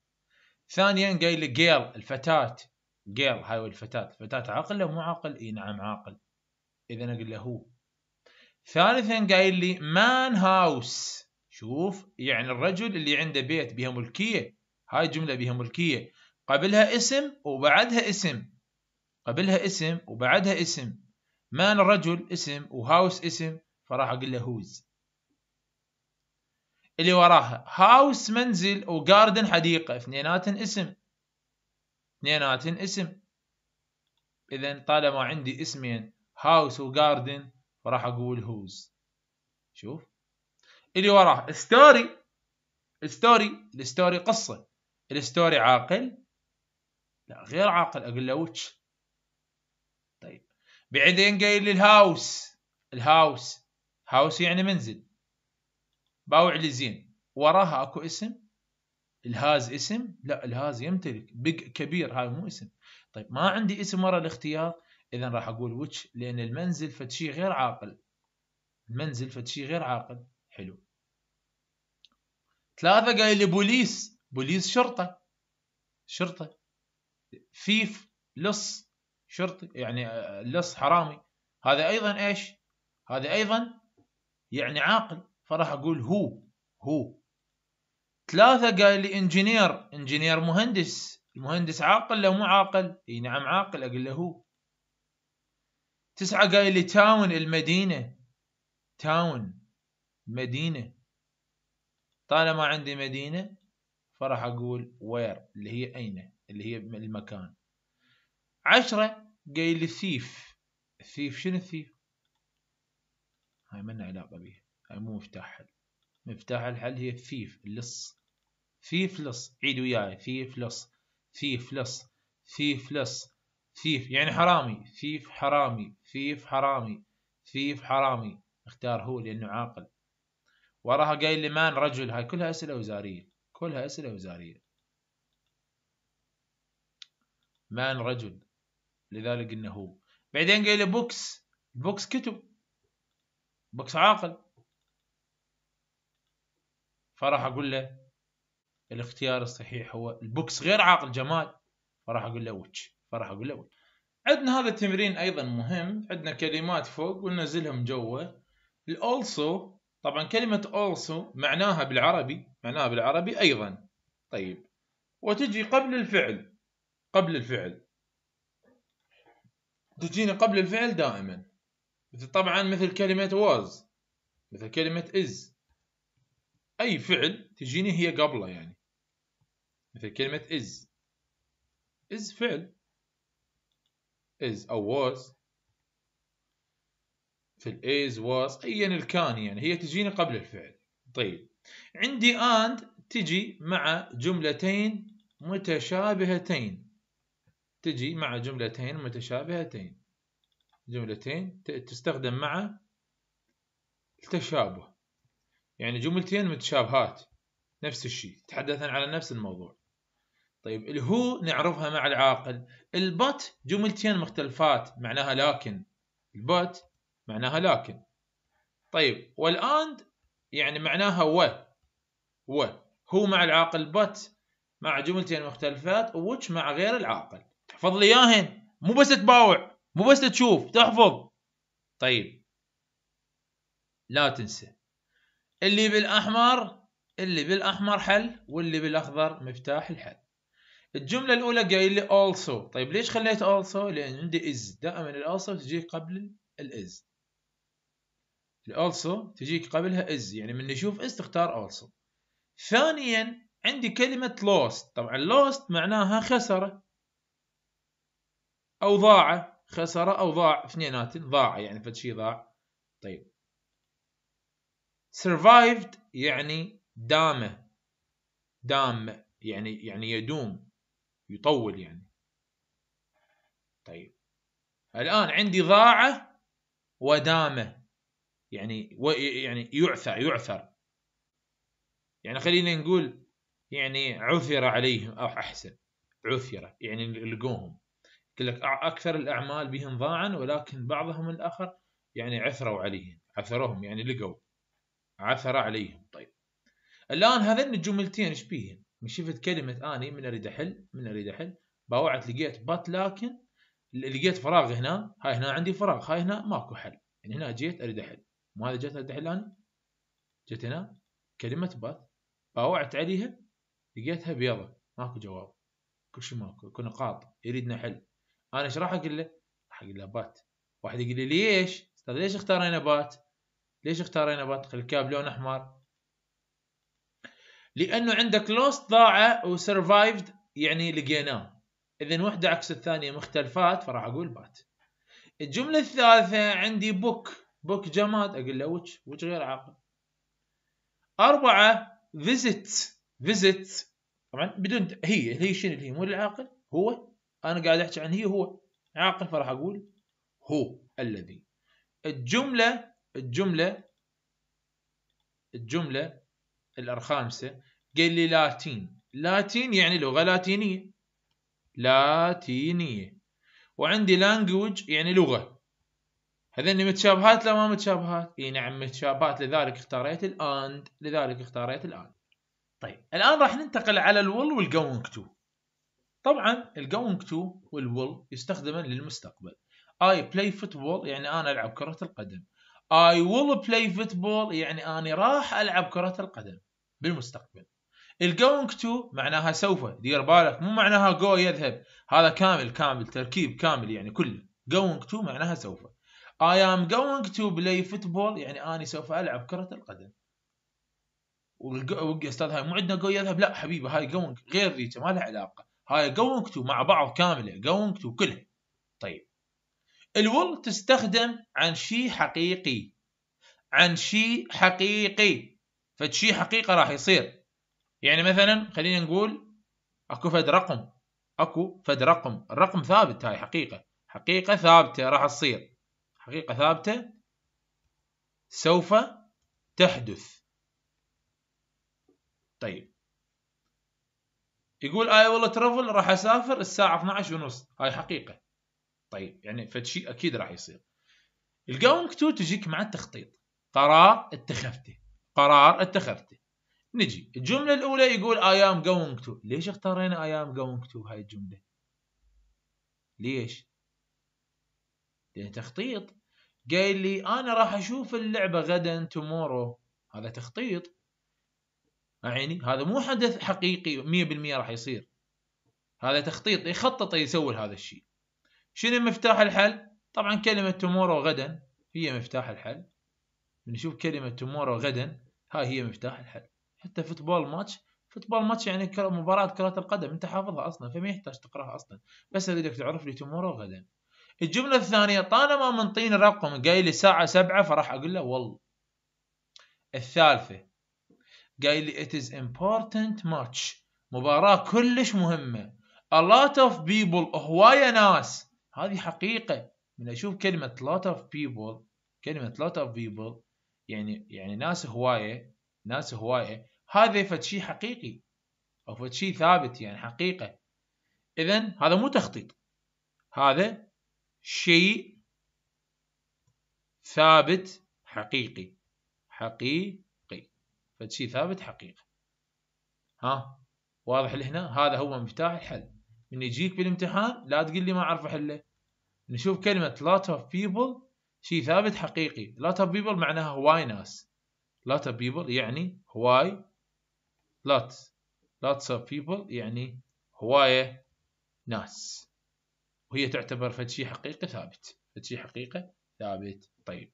ثانيا قايل لي جيل الفتاه جيل هاي الفتاه، الفتاه عاقل لو مو عاقل؟ اي نعم عاقل. اذا اقول له هو. ثالثا قايل لي مان هاوس شوف يعني الرجل اللي عنده بيت بها ملكيه هاي جمله بها ملكيه قبلها اسم وبعدها اسم قبلها اسم وبعدها اسم مان الرجل اسم وهاوس اسم فراح اقول له هوز اللي وراها هاوس منزل وجاردن حديقة اثنيناتن اسم اثنيناتن اسم اذا طالما عندي اسمين هاوس وجاردن راح اقول هوز شوف اللي وراه ستوري ستوري الستوري قصة الستوري عاقل لا غير عاقل اقول له وش طيب بعدين قايل لي الهاوس الهاوس هاوس يعني منزل باوع زين وراها اكو اسم الهاز اسم لا الهاز يمتلك بيج كبير هاي مو اسم طيب ما عندي اسم ورا الاختيار اذا راح اقول ويتش لان المنزل فتشي غير عاقل المنزل فتشي غير عاقل حلو ثلاثة قايل لي بوليس بوليس شرطة شرطة فيف لص شرطي يعني آه، لص حرامي هذا ايضا ايش هذا ايضا يعني عاقل فراح اقول هو هو ثلاثة قال لي انجينير انجينير مهندس المهندس عاقل لو مو عاقل اي نعم عاقل اقول له هو تسعة قال لي تاون المدينة تاون مدينة طالما عندي مدينة فراح اقول وير اللي هي اين اللي هي المكان عشرة قايل لي ثيف الثيف شنو الثيف هاي من علاقة بيه هاي مو مفتاح حل مفتاح الحل هي فيف لص فيف لص عيد وياي فيف لص فيف لص فيف لص فيف يعني حرامي فيف حرامي فيف حرامي فيف حرامي اختار هو لأنه عاقل وراها قايل لي مان رجل هاي كلها أسئلة وزارية كلها أسئلة وزارية مان رجل لذلك انه هو بعدين قايل لي بوكس بوكس كتب بوكس عاقل فراح اقول له الاختيار الصحيح هو البوكس غير عاقل جمال فراح اقول له ويتش فراح اقول له ويتش عندنا هذا التمرين ايضا مهم عندنا كلمات فوق وننزلهم جوا الاولسو طبعا كلمة also معناها بالعربي معناها بالعربي أيضا طيب وتجي قبل الفعل قبل الفعل تجينا قبل الفعل دائما مثل طبعا مثل كلمة was مثل كلمة is أي فعل تجيني هي قبله يعني مثل كلمة is is فعل is أو was في ال is was أيا الكان يعني هي تجيني قبل الفعل طيب عندي and تجي مع جملتين متشابهتين تجي مع جملتين متشابهتين جملتين تستخدم مع التشابه يعني جملتين متشابهات نفس الشيء تحدثن على نفس الموضوع طيب الهو نعرفها مع العاقل البت جملتين مختلفات معناها لكن البت معناها لكن طيب والاند يعني معناها و و هو مع العاقل بت مع جملتين مختلفات ووتش مع غير العاقل تحفظ لي اياهن مو بس تباوع مو بس تشوف تحفظ طيب لا تنسى اللي بالاحمر اللي بالاحمر حل واللي بالاخضر مفتاح الحل الجمله الاولى قايل لي also طيب ليش خليت also لان عندي is دائما الالسو تجي قبل الاز also تجيك قبلها is يعني من نشوف is تختار also ثانيا عندي كلمة lost طبعا lost معناها خسرة أو ضاع خسرة أو ضاع اثنيناتهم ضاع يعني فد شي ضاع طيب survived يعني دامه دام يعني يعني يدوم يطول يعني طيب الآن عندي ضاعة ودامة يعني و يعني يعثر يعثر يعني خلينا نقول يعني عثر عليهم أو أحسن عثر يعني لقوهم يقول لك أكثر الأعمال بهم ضاعا ولكن بعضهم الآخر يعني عثروا عليهم عثروهم يعني لقوا عثر عليهم طيب الان هذين الجملتين ايش بيهن؟ من شفت كلمه اني من اريد احل من اريد احل باوعت لقيت بات لكن لقيت فراغ هنا هاي هنا عندي فراغ هاي هنا ماكو حل يعني هنا جيت اريد احل مو هذا جيت اريد احل انا جيت هنا كلمه بات باوعت عليها لقيتها بيضة ماكو جواب كل شيء ماكو كنا قاط يريد نحل انا ايش راح اقول له؟ راح اقول له بات واحد يقول لي ليش؟ استاذ ليش اختارينا بات؟ ليش اختارينا بطخ الكاب لون احمر لانه عندك لوست ضاع وسرفايفد يعني لقيناه اذا وحده عكس الثانيه مختلفات فراح اقول بات الجمله الثالثه عندي بوك بوك جماد اقول له وش وش غير عاقل اربعه فيزت فيزت طبعا بدون هي هي شنو اللي هي مو العاقل هو انا قاعد احكي عن هي هو عاقل فراح اقول هو الذي الجمله الجملة الجملة الخامسة قال لي لاتين لاتين يعني لغة لاتينية لاتينية وعندي لانجوج يعني لغة هذين متشابهات لا ما متشابهات اي نعم متشابهات لذلك اختاريت الاند لذلك اختاريت الاند طيب الان راح ننتقل على الول والجوينج تو طبعا الجوينج تو والول يستخدمان للمستقبل اي بلاي فوتبول يعني انا العب كرة القدم I will play football يعني أنا راح ألعب كرة القدم بالمستقبل الجوينج تو معناها سوف دير بالك مو معناها جو يذهب هذا كامل كامل تركيب كامل يعني كله going to معناها سوف I am going to play football يعني أنا سوف ألعب كرة القدم والج... أستاذ هاي مو عندنا جو يذهب لا حبيبي هاي going غير ذيك ما لها علاقة هاي going تو مع بعض كاملة going تو كلها طيب الول تستخدم عن شيء حقيقي عن شيء حقيقي فشيء حقيقة راح يصير يعني مثلا خلينا نقول اكو فد رقم اكو فد رقم الرقم ثابت هاي حقيقة حقيقة ثابتة راح تصير حقيقة ثابتة سوف تحدث طيب يقول اي والله ترافل راح اسافر الساعة 12 ونص هاي حقيقة طيب يعني فشيء اكيد راح يصير الجونج 2 تجيك مع التخطيط قرار اتخذته قرار اتخذته نجي الجملة الأولى يقول I am going to ليش اختارينا I am going to هاي الجملة ليش لأن تخطيط قال لي أنا راح أشوف اللعبة غدا tomorrow هذا تخطيط يعني هذا مو حدث حقيقي 100% راح يصير هذا تخطيط يخطط يسوي هذا الشيء شنو مفتاح الحل طبعا كلمة تومورو غدا هي مفتاح الحل بنشوف كلمة تومورو غدا هاي هي مفتاح الحل حتى فوتبول ماتش فوتبول ماتش يعني مباراة كرة القدم انت حافظها اصلا فما يحتاج تقراها اصلا بس اريدك تعرف لي تومورو غدا الجملة الثانية طالما منطين رقم قايل لي ساعة سبعة فراح اقول له والله الثالثة قايل لي it is important match مباراة كلش مهمة a lot of people هواية ناس هذه حقيقة من أشوف كلمة lot of people كلمة lot of people يعني يعني ناس هواية ناس هواية هذا فد شيء حقيقي أو فد شيء ثابت يعني حقيقة إذا هذا مو تخطيط هذا شيء ثابت حقيقي حقيقي فد شيء ثابت حقيقي ها واضح لهنا هذا هو مفتاح الحل من يجيك بالامتحان لا تقول لي ما اعرف احله نشوف كلمة lot of people شيء ثابت حقيقي lot of people معناها هواي ناس lot of people يعني هواي lots lots of people يعني هواية ناس وهي تعتبر فد شيء حقيقة ثابت فد شيء حقيقة ثابت طيب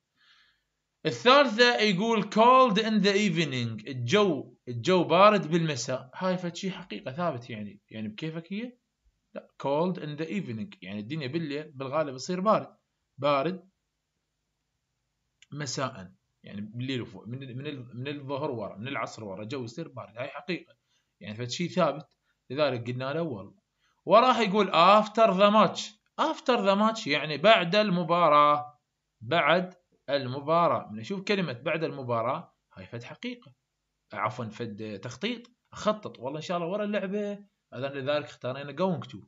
الثالثة يقول cold in the evening الجو الجو بارد بالمساء هاي فد شيء حقيقة ثابت يعني يعني بكيفك هي لا cold in the evening يعني الدنيا بالليل بالغالب يصير بارد بارد مساء يعني بالليل وفوق من من من الظهر ورا من العصر ورا الجو يصير بارد هاي حقيقه يعني فشي ثابت لذلك قلنا له والله وراح يقول after the match after the match يعني بعد المباراه بعد المباراه من اشوف كلمه بعد المباراه هاي فد حقيقه عفوا فد تخطيط اخطط والله ان شاء الله ورا اللعبه اذا لذلك اختارينا جوينج تو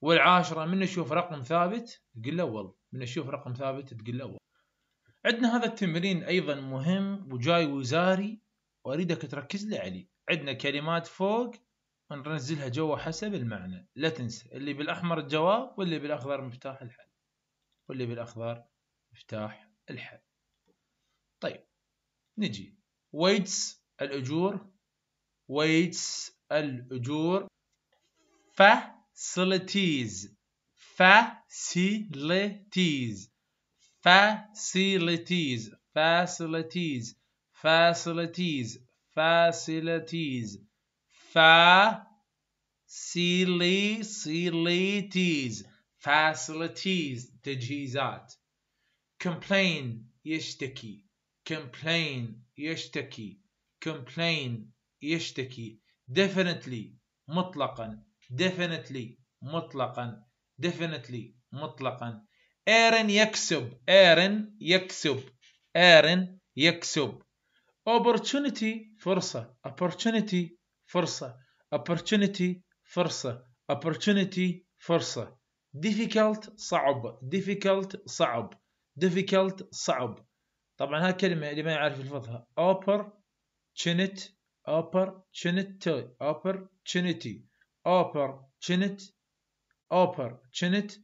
والعاشره من نشوف رقم ثابت تقول له والله من نشوف رقم ثابت تقول له والله عندنا هذا التمرين ايضا مهم وجاي وزاري واريدك تركز لي عليه عندنا كلمات فوق ننزلها جوا حسب المعنى لا تنسى اللي بالاحمر الجواب واللي بالاخضر مفتاح الحل واللي بالاخضر مفتاح الحل طيب نجي ويتس الأجور ويتس الأجور facilities facilities facilities facilities facilities facilities facilities facilities تجهيزات complain يشتكي complain يشتكي complain يشتكي definitely مطلقا definitely مطلقا definitely مطلقا ايرن يكسب ايرن يكسب ايرن يكسب opportunity فرصة opportunity فرصة opportunity فرصة opportunity فرصة difficult صعب difficult صعب difficult صعب طبعا هاي كلمة اللي ما يعرف يلفظها opportunity opportunity opportunity opportunity opportunity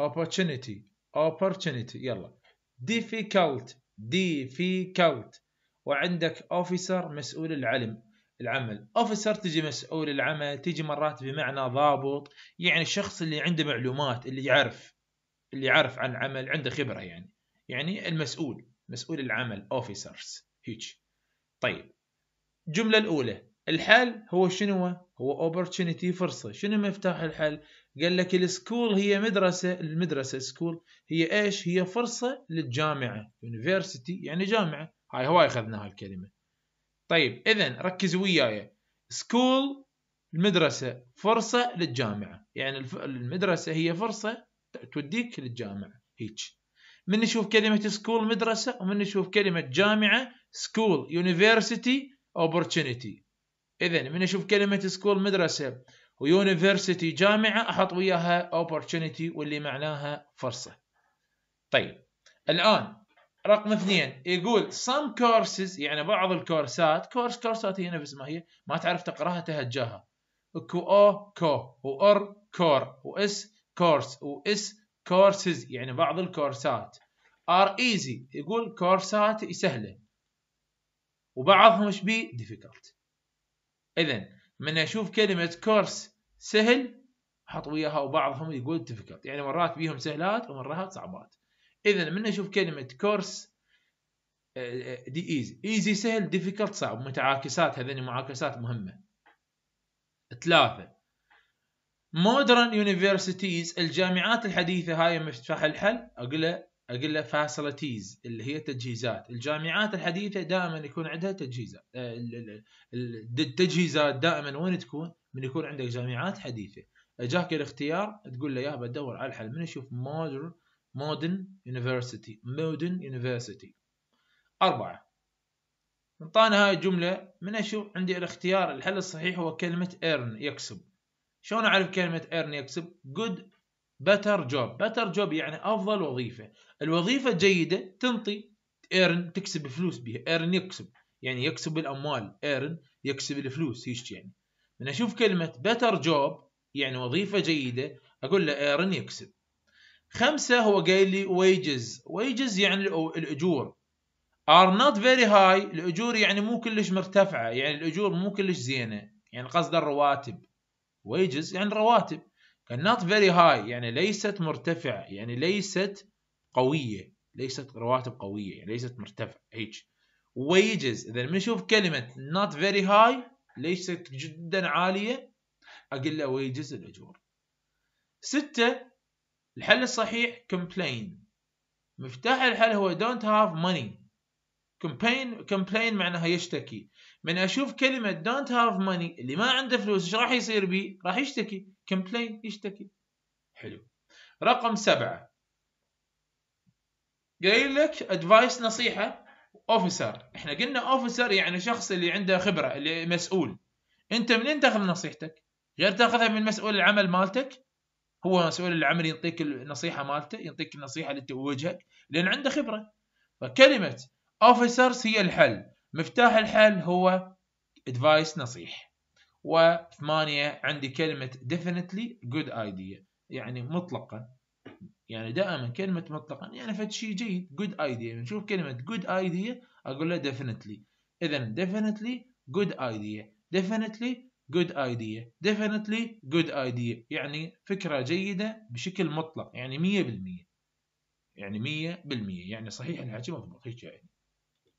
opportunity opportunity يلا difficult difficult وعندك officer مسؤول العلم العمل officer تجي مسؤول العمل تجي مرات بمعنى ضابط يعني الشخص اللي عنده معلومات اللي يعرف اللي يعرف عن العمل عنده خبرة يعني يعني المسؤول مسؤول العمل officers هيك طيب الجملة الأولى الحل هو شنو هو اوبورتونيتي فرصه شنو مفتاح الحل قال لك السكول هي مدرسه المدرسه سكول هي ايش هي فرصه للجامعه يونيفرسيتي يعني جامعه هاي هواي اخذناها الكلمه طيب اذا ركز وياي سكول المدرسه فرصه للجامعه يعني المدرسه هي فرصه توديك للجامعه هيك من نشوف كلمه سكول مدرسه ومن نشوف كلمه جامعه سكول يونيفرسيتي opportunity اذا من اشوف كلمه سكول مدرسه ويونيفرسيتي جامعه احط وياها opportunity واللي معناها فرصه طيب الان رقم اثنين يقول some courses يعني بعض الكورسات كورس كورسات هي نفس ما هي ما تعرف تقراها تهجاها كو او كو وار كور واس كورس واس كورسز يعني بعض الكورسات ار ايزي يقول كورسات سهله وبعضهم ايش بي difficult اذا من اشوف كلمه كورس سهل حط وياها وبعضهم يقول difficult يعني مرات بيهم سهلات ومرات صعبات اذا من اشوف كلمه كورس آه، آه، دي ايزي ايزي سهل ديفيكلت صعب متعاكسات هذين معاكسات مهمه ثلاثه مودرن يونيفرسيتيز الجامعات الحديثه هاي مفتاح الحل اقول له اقول له فاسيلتيز اللي هي تجهيزات الجامعات الحديثه دائما يكون عندها تجهيزات آه، التجهيزات دائما وين تكون من يكون عندك جامعات حديثه اجاك الاختيار تقول له يا بدور على الحل من يشوف مودرن مودرن يونيفرسيتي مودرن يونيفرسيتي أربعة انطانا هاي الجملة من أشوف عندي الاختيار الحل الصحيح هو كلمة ايرن يكسب شلون أعرف كلمة ايرن يكسب good بتر جوب بتر جوب يعني افضل وظيفه الوظيفه جيده تنطي ايرن تكسب فلوس بها ايرن يكسب يعني يكسب الاموال ايرن يكسب الفلوس هيش يعني من اشوف كلمه بتر جوب يعني وظيفه جيده اقول له ايرن يكسب خمسة هو قايل لي ويجز ويجز يعني الأجور are not very high الأجور يعني مو كلش مرتفعة يعني الأجور مو كلش زينة يعني قصد الرواتب ويجز يعني رواتب not very high يعني ليست مرتفعة يعني ليست قوية ليست رواتب قوية يعني ليست مرتفعة هيك wages إذا بنشوف كلمة not very high ليست جدا عالية أقول له wages الأجور ستة الحل الصحيح complain مفتاح الحل هو don't have money complain complain معناها يشتكي من اشوف كلمه دونت هاف ماني اللي ما عنده فلوس ايش راح يصير بيه؟ راح يشتكي كومبلين يشتكي حلو رقم سبعه قايل لك ادفايس نصيحه اوفيسر احنا قلنا اوفيسر يعني شخص اللي عنده خبره اللي مسؤول انت منين تاخذ نصيحتك؟ غير تاخذها من مسؤول العمل مالتك هو مسؤول العمل يعطيك النصيحه مالته يعطيك النصيحه اللي توجهك لان عنده خبره فكلمه اوفيسرز هي الحل مفتاح الحل هو ادفايس نصيح وثمانية عندي كلمة definitely good idea يعني مطلقا يعني دائما كلمة مطلقا يعني فد شيء جيد good idea نشوف كلمة good idea أقول له definitely إذا definitely good idea definitely good idea definitely good idea يعني فكرة جيدة بشكل مطلق يعني مية بالمية يعني مية بالمية يعني صحيح الحكي مضبوط هيك يعني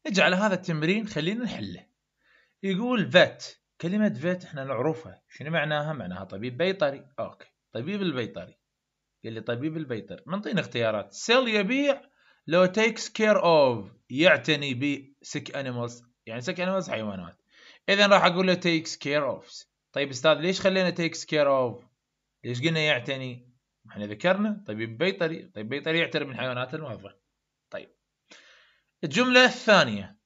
اجعل هذا التمرين خلينا نحله يقول فات كلمة فات احنا نعرفها شنو معناها معناها طبيب بيطري اوكي طبيب البيطري قال لي طبيب البيطري منطين اختيارات سيل يبيع لو تيكس كير اوف يعتني بسك انيمالز يعني سك انيمالز حيوانات اذا راح اقول له تيكس كير اوف طيب استاذ ليش خلينا تيكس كير اوف ليش قلنا يعتني احنا ذكرنا طبيب بيطري طبيب بيطري يعتني بالحيوانات الموظفه الجمله الثانيه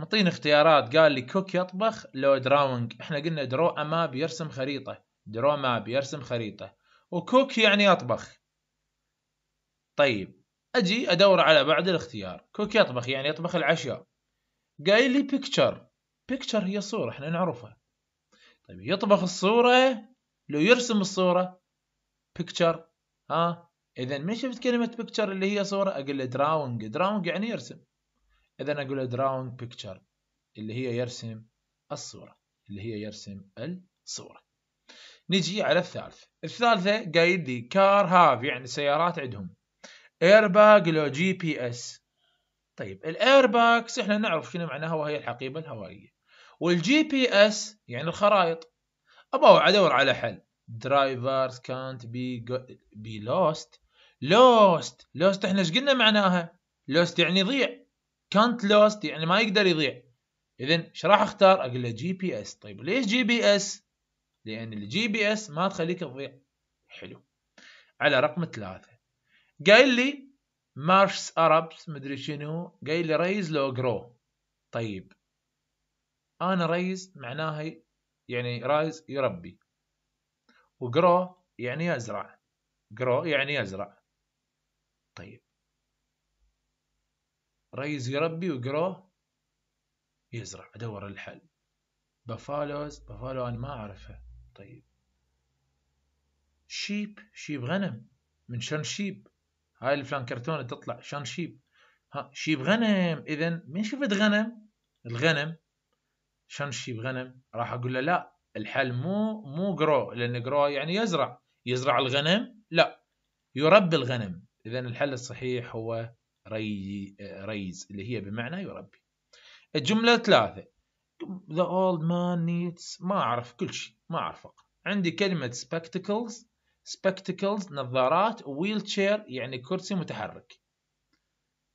مطين اختيارات قال لي كوك يطبخ لو دراونج احنا قلنا درو اما بيرسم خريطه درو ما بيرسم خريطه وكوك يعني يطبخ طيب اجي ادور على بعد الاختيار كوك يطبخ يعني يطبخ العشاء قايل لي بيكتشر بيكتشر هي صوره احنا نعرفها طيب يطبخ الصوره لو يرسم الصوره بيكتشر ها اذا من شفت كلمه بيكتشر اللي هي صوره اقول له دراونج دراونج يعني يرسم إذا أقول دراون بيكتشر اللي هي يرسم الصورة اللي هي يرسم الصورة نجي على الثالث الثالثة قايل لي كار هاف يعني سيارات عندهم ايرباك لو جي بي اس طيب الايرباكس احنا نعرف شنو معناها وهي الحقيبة الهوائية والجي بي اس يعني الخرائط ابغى ادور على حل درايفرز كانت بي بي لوست لوست لوست احنا ايش قلنا معناها لوست يعني ضيع كانت لوست يعني ما يقدر يضيع اذا ايش راح اختار اقول له جي بي اس طيب ليش جي بي اس لان الجي بي اس ما تخليك تضيع حلو على رقم ثلاثة قايل لي مارش اربس مدري شنو قايل لي ريز لو جرو طيب انا ريز معناها يعني رايز يربي وجرو يعني يزرع جرو يعني يزرع طيب ريز يربي وجرو يزرع أدور الحل بفالوز بفالو أنا ما أعرفها طيب شيب شيب غنم من شان شيب هاي الفلان كرتونة تطلع شان شيب ها شيب غنم إذا من شفت غنم الغنم شان شيب غنم راح أقول له لا الحل مو مو جرو لأن جرو يعني يزرع يزرع الغنم لا يربي الغنم إذا الحل الصحيح هو ري ريز اللي هي بمعنى يربي الجملة ثلاثة the old man needs ما أعرف كل شيء ما أعرف فقط عندي كلمة spectacles spectacles نظارات wheelchair يعني كرسي متحرك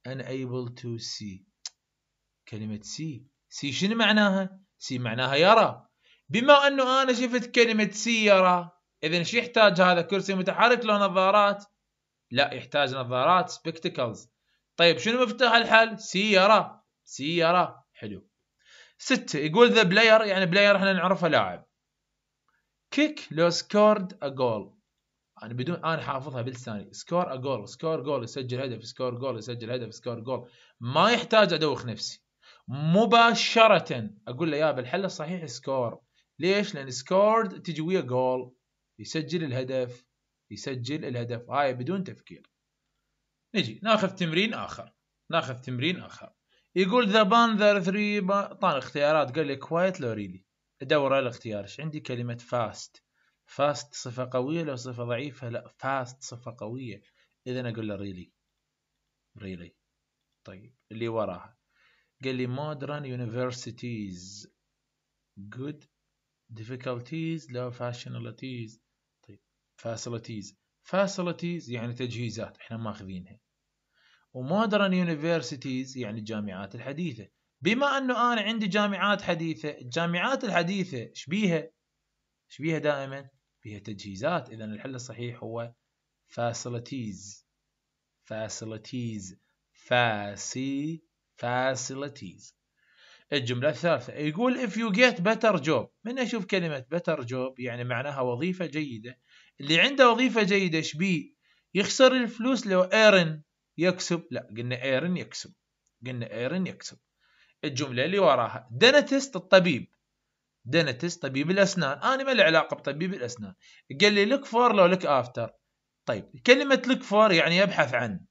unable to see كلمة سي سي شنو معناها؟ سي معناها يرى بما أنه أنا شفت كلمة سي يرى إذا شو يحتاج هذا كرسي متحرك لو نظارات؟ لا يحتاج نظارات spectacles طيب شنو مفتاح الحل سيارة سيارة حلو ستة يقول ذا بلاير يعني بلاير احنا نعرفه لاعب كيك لو سكورد ا جول انا بدون انا حافظها بلساني سكور ا جول سكور جول يسجل هدف سكور جول يسجل هدف سكور جول ما يحتاج ادوخ نفسي مباشرة اقول له يا بالحل الصحيح سكور ليش؟ لان سكورد تجي ويا جول يسجل الهدف يسجل الهدف هاي بدون تفكير نجي ناخذ تمرين اخر ناخذ تمرين اخر يقول ذا بانذر 3 طان اختيارات قال لي كوايت لو ريلي ادور على الاختيار ايش عندي كلمه فاست فاست صفه قويه لو صفه ضعيفه لا فاست صفه قويه اذا اقول له ريلي ريلي طيب اللي وراها قال لي مودرن يونيفرسيتيز جود difficulties لا فاشناليتيز طيب فاسيلتيز فاسيلتيز يعني تجهيزات احنا ماخذينها ومودرن يونيفرسيتيز يعني الجامعات الحديثه بما انه انا عندي جامعات حديثه الجامعات الحديثه شبيها شبيها دائما بها تجهيزات اذا الحل الصحيح هو facilities facilities فاسي facilities الجملة الثالثة يقول if you get better job من أشوف كلمة better job يعني معناها وظيفة جيدة اللي عنده وظيفة جيدة شبيه يخسر الفلوس لو earn يكسب لا قلنا ايرن يكسب قلنا ايرن يكسب الجمله اللي وراها دنتست الطبيب دنتست طبيب الاسنان انا ما لي علاقه بطبيب الاسنان قال لي لك فور لو لك افتر طيب كلمه لك فور يعني يبحث عن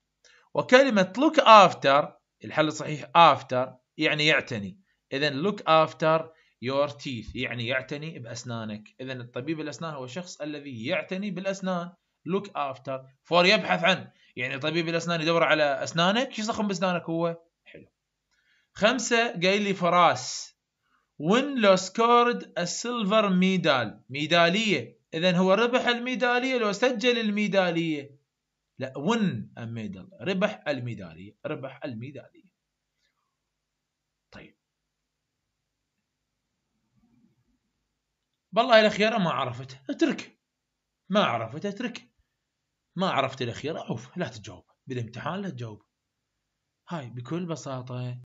وكلمه لوك افتر الحل الصحيح افتر يعني يعتني اذا لوك افتر يور تيث يعني يعتني باسنانك اذا الطبيب الاسنان هو الشخص الذي يعتني بالاسنان لوك افتر فور يبحث عن يعني طبيب الاسنان يدور على اسنانك يسخن باسنانك هو حلو خمسه قايل لي فراس وين لو سكورد السيلفر ميدال ميداليه اذا هو ربح الميداليه لو سجل الميداليه لا وين ميدال ربح الميداليه ربح الميداليه طيب والله الاخيرة ما عرفته اتركه ما عرفته اتركه ما عرفت الأخير أوف لا تجاوب بالامتحان لا تجاوب هاي بكل بساطة